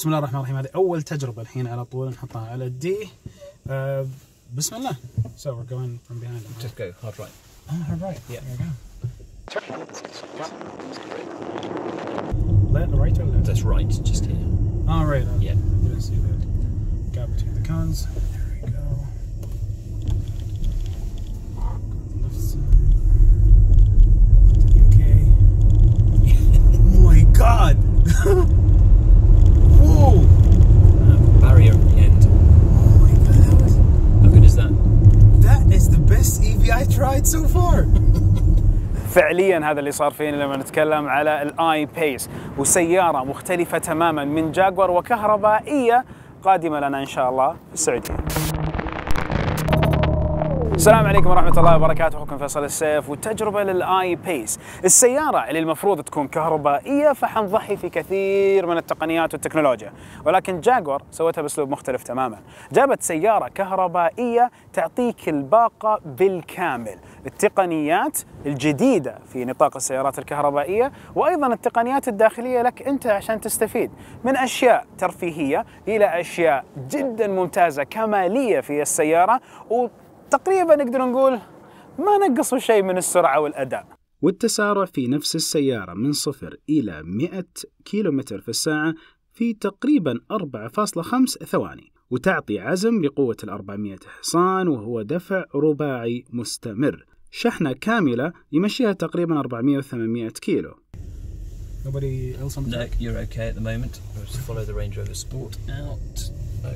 بسم الله الرحمن الرحيم هذه اول تجربه الحين على طول نحطها على الدي آه بسم الله so we're going from behind right? just go hard right oh, hard right yeah there you go left right or left that's right just here oh right yeah got between the cons right so far. فعليا هذا اللي صار فينا لما نتكلم على الاي بيس وسياره مختلفه تماما من جاكور وكهربائيه قادمه لنا ان شاء الله في السعوديه السلام عليكم ورحمة الله وبركاته أخوكم فيصل السيف والتجربة للآي بيس السيارة اللي المفروض تكون كهربائية فحنضحي في كثير من التقنيات والتكنولوجيا ولكن جاكور سوتها بأسلوب مختلف تماما جابت سيارة كهربائية تعطيك الباقة بالكامل التقنيات الجديدة في نطاق السيارات الكهربائية وأيضا التقنيات الداخلية لك أنت عشان تستفيد من أشياء ترفيهية إلى أشياء جدا ممتازة كمالية في السيارة و تقريبا نقدر نقول ما نقصوا شيء من السرعة والأداء والتسارع في نفس السيارة من صفر إلى 100 كيلومتر في الساعة في تقريبا 4.5 ثواني وتعطي عزم بقوة ال 400 حصان وهو دفع رباعي مستمر شحنة كاملة يمشيها تقريبا 400 و 800 كيلو Nobody else on the no, you're okay at the moment. Just follow the Range Rover Sport out.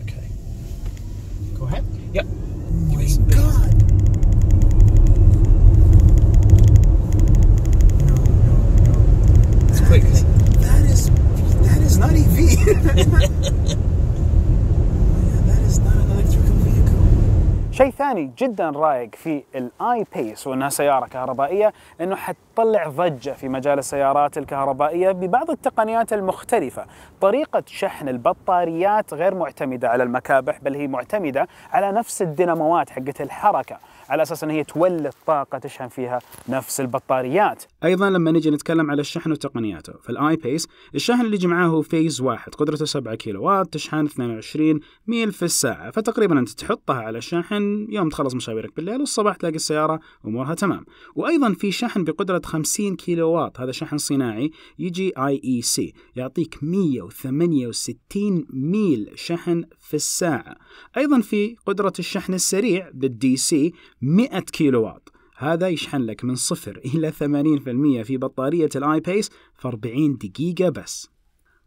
Okay. Go ahead. Yep. Give me some ثاني جدا رايق في الاي بيس وانها سياره كهربائيه انه حتطلع ضجه في مجال السيارات الكهربائيه ببعض التقنيات المختلفه، طريقه شحن البطاريات غير معتمده على المكابح بل هي معتمده على نفس الديناموات حقت الحركه على اساس ان هي تولد طاقه تشحن فيها نفس البطاريات. ايضا لما نجي نتكلم على الشحن وتقنياته، فالاي بيس الشحن اللي يجي معاه هو فيز واحد قدرته 7 كيلو وات تشحن 22 ميل في الساعه، فتقريبا انت تحطها على الشاحن يوم تخلص مشاويرك بالليل والصباح تلاقي السياره امورها تمام. وايضا في شحن بقدره 50 كيلو وات، هذا شحن صناعي يجي اي اي سي، يعطيك 168 ميل شحن في الساعه. ايضا في قدره الشحن السريع بالدي سي 100 كيلو واط هذا يشحن لك من صفر إلى 80% في بطارية الآي بيس في 40 دقيقة بس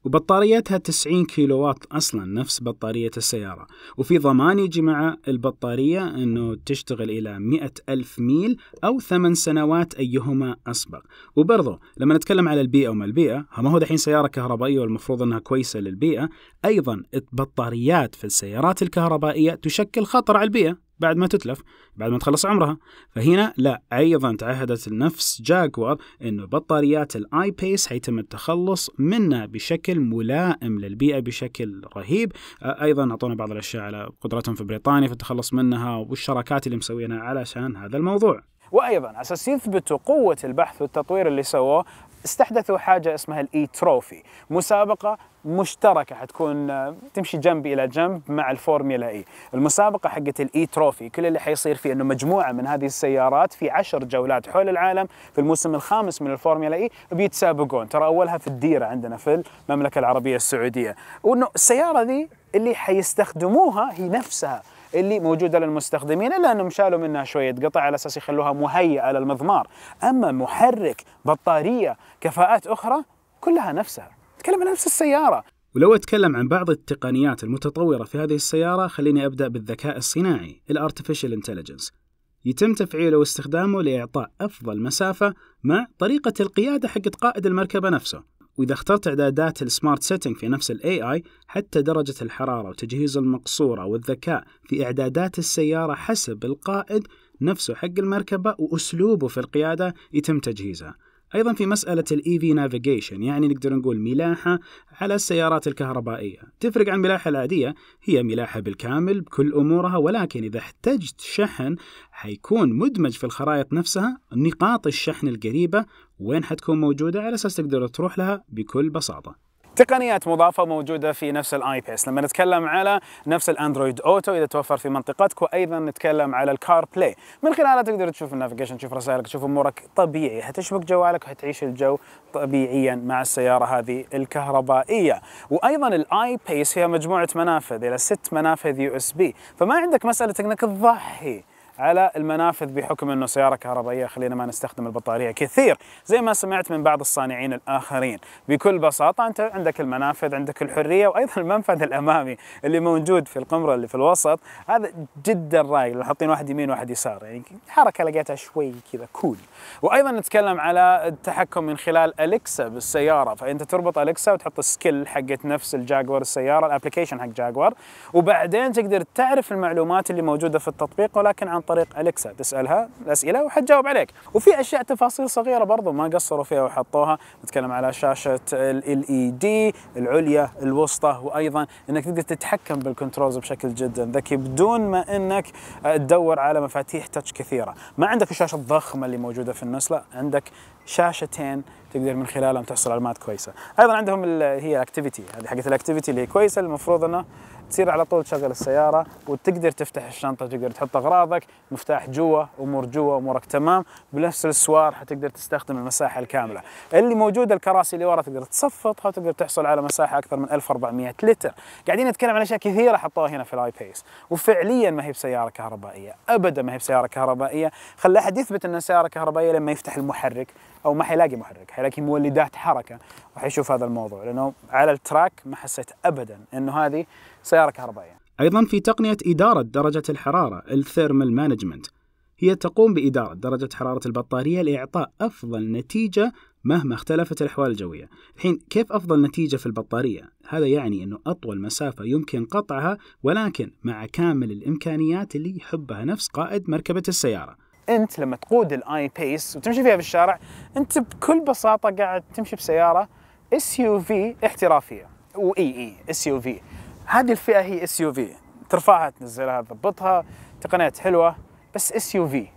وبطاريتها 90 كيلو واط أصلا نفس بطارية السيارة وفي ضمان يجي مع البطارية أنه تشتغل إلى مئة ألف ميل أو ثمان سنوات أيهما أسبق وبرضو لما نتكلم على البيئة وما البيئة ما هو دحين سيارة كهربائية والمفروض أنها كويسة للبيئة أيضا البطاريات في السيارات الكهربائية تشكل خطر على البيئة بعد ما تتلف بعد ما تخلص عمرها فهنا لا ايضا تعهدت نفس جاكوار انه بطاريات الاي بيس حيتم التخلص منها بشكل ملائم للبيئه بشكل رهيب ايضا اعطونا بعض الاشياء على قدرتهم في بريطانيا في التخلص منها والشراكات اللي مسوينها علشان هذا الموضوع وايضا على اساس يثبتوا قوه البحث والتطوير اللي سووه استحدثوا حاجه اسمها الاي تروفي مسابقه مشتركه حتكون آه، تمشي جنب الى جنب مع الفورميلا اي المسابقه حقت الاي تروفي كل اللي حيصير فيه انه مجموعه من هذه السيارات في عشر جولات حول العالم في الموسم الخامس من الفورميلا اي بيتسابقون ترى اولها في الديره عندنا في المملكه العربيه السعوديه وانه السياره ذي اللي حيستخدموها هي نفسها اللي موجوده للمستخدمين الا انهم شالوا منها شويه قطع على اساس يخلوها مهيئه للمضمار، اما محرك، بطاريه، كفاءات اخرى كلها نفسها. اتكلم عن نفس السياره ولو أتكلم عن بعض التقنيات المتطورة في هذه السيارة خليني أبدأ بالذكاء الصناعي الارتفيشال انتليجنس يتم تفعيله واستخدامه لإعطاء أفضل مسافة مع طريقة القيادة حقت قائد المركبة نفسه وإذا اخترت إعدادات السمارت سيتنج في نفس الـ AI حتى درجة الحرارة وتجهيز المقصورة والذكاء في إعدادات السيارة حسب القائد نفسه حق المركبة وأسلوبه في القيادة يتم تجهيزها أيضا في مسألة ال EV Navigation يعني نقدر نقول ملاحة على السيارات الكهربائية تفرق عن الملاحة العادية هي ملاحة بالكامل بكل أمورها ولكن إذا احتجت شحن حيكون مدمج في الخرائط نفسها نقاط الشحن القريبة وين حتكون موجودة على أساس تقدر تروح لها بكل بساطة تقنيات مضافه موجوده في نفس الاي بيس لما نتكلم على نفس الاندرويد اوتو اذا توفر في منطقتك وايضا نتكلم على الكار بلاي من خلالها تقدر تشوف النافيجيشن تشوف رسائلك تشوف امورك طبيعي هتشبك جوالك وهتعيش الجو طبيعيا مع السياره هذه الكهربائيه وايضا الاي بيس هي مجموعه منافذ الى ست منافذ يو اس بي فما عندك مساله انك تضحي على المنافذ بحكم انه سياره كهربائيه خلينا ما نستخدم البطاريه كثير زي ما سمعت من بعض الصانعين الاخرين بكل بساطه انت عندك المنافذ عندك الحريه وايضا المنفذ الامامي اللي موجود في القمره اللي في الوسط هذا جدا رايق لو حاطين واحد يمين واحد يسار يعني حركه لقيتها شوي كذا كول وايضا نتكلم على التحكم من خلال اليكسا بالسياره فانت تربط اليكسا وتحط السكيل حقت نفس الجاكور السياره الابلكيشن حق جاكور وبعدين تقدر تعرف المعلومات اللي موجوده في التطبيق ولكن عن طريق الكسا تسالها الاسئله وحتجاوب عليك وفي اشياء تفاصيل صغيره برضو ما قصروا فيها وحطوها نتكلم على شاشه ال اي دي e العليا الوسطى وايضا انك تقدر تتحكم بالكنترولز بشكل جدا ذكي بدون ما انك تدور على مفاتيح تاتش كثيره ما عندك الشاشه الضخمه اللي موجوده في النس لا عندك شاشتين تقدر من خلالهم تحصل على معلومات كويسه ايضا عندهم هي الاكتيفيتي هذه حقت الاكتيفيتي اللي هي كويسه المفروض انه تصير على طول تشغل السياره وتقدر تفتح الشنطه تقدر تحط اغراضك مفتاح جوا امور جوا امورك تمام بنفس السوار حتقدر تستخدم المساحه الكامله اللي موجوده الكراسي اللي ورا تقدر تصفطها وتقدر تحصل على مساحه اكثر من 1400 لتر قاعدين نتكلم عن اشياء كثيره حطوها هنا في الاي بيس وفعليا ما هي بسياره كهربائيه ابدا ما هي بسياره كهربائيه خلى احد يثبت انها سياره كهربائيه لما يفتح المحرك او ما حيلاقي محرك حيلاقي مولدات حركه وحيشوف هذا الموضوع لانه على التراك ما حسيت ابدا انه هذه سياره كهربائيه ايضا في تقنيه اداره درجه الحراره الثيرمال مانجمنت هي تقوم باداره درجه حراره البطاريه لاعطاء افضل نتيجه مهما اختلفت الاحوال الجويه. الحين كيف افضل نتيجه في البطاريه؟ هذا يعني انه اطول مسافه يمكن قطعها ولكن مع كامل الامكانيات اللي يحبها نفس قائد مركبه السياره. انت لما تقود الاي بيس وتمشي فيها في الشارع انت بكل بساطه قاعد تمشي بسياره اس يو في احترافيه واي اي اس يو في هذه الفئه هي اس يو في ترفعها تنزلها تضبطها تقنيات حلوه بس اس يو في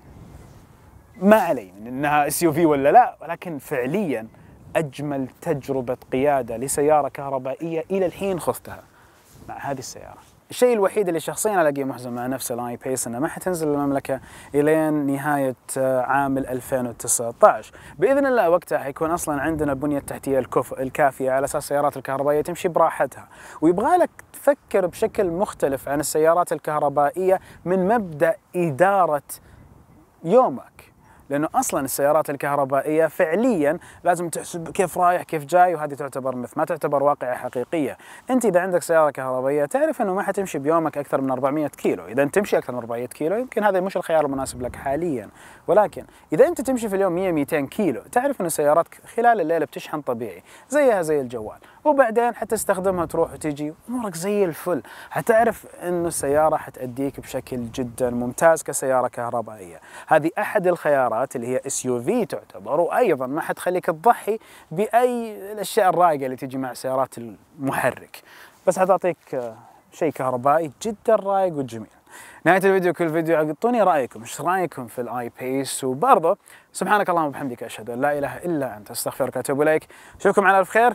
ما علي من انها اس يو في ولا لا ولكن فعليا اجمل تجربه قياده لسياره كهربائيه الى الحين خذتها مع هذه السياره الشيء الوحيد اللي شخصيا الاقيه محزن مع نفس الاي بيس انه ما حتنزل المملكه الين نهايه آه، عام 2019 باذن الله وقتها حيكون اصلا عندنا البنيه التحتيه الكف... الكافيه على اساس السيارات الكهربائيه تمشي براحتها ويبغى لك تفكر بشكل مختلف عن السيارات الكهربائيه من مبدا اداره يومك لانه اصلا السيارات الكهربائيه فعليا لازم تحسب كيف رايح كيف جاي وهذه تعتبر مث ما تعتبر واقعه حقيقيه انت اذا عندك سياره كهربائيه تعرف انه ما حتمشي بيومك اكثر من 400 كيلو اذا انت تمشي اكثر من 400 كيلو يمكن هذا مش الخيار المناسب لك حاليا ولكن اذا انت تمشي في اليوم 100 200 كيلو تعرف انه سيارتك خلال الليله بتشحن طبيعي زيها زي الجوال وبعدين حتستخدمها تروح وتجي امورك زي الفل حتعرف انه السياره حتاديك بشكل جدا ممتاز كسياره كهربائيه هذه احد الخيارات اللي هي اس يو في تعتبر وايضا ما حتخليك تضحي باي الاشياء الرايقه اللي تجي مع سيارات المحرك بس حتعطيك شيء كهربائي جدا رايق وجميل نهاية الفيديو كل فيديو اعطوني رايكم ايش رايكم في الاي بيس وبرضه سبحانك اللهم وبحمدك اشهد ان لا اله الا انت استغفرك واتوب اليك اشوفكم على الف خير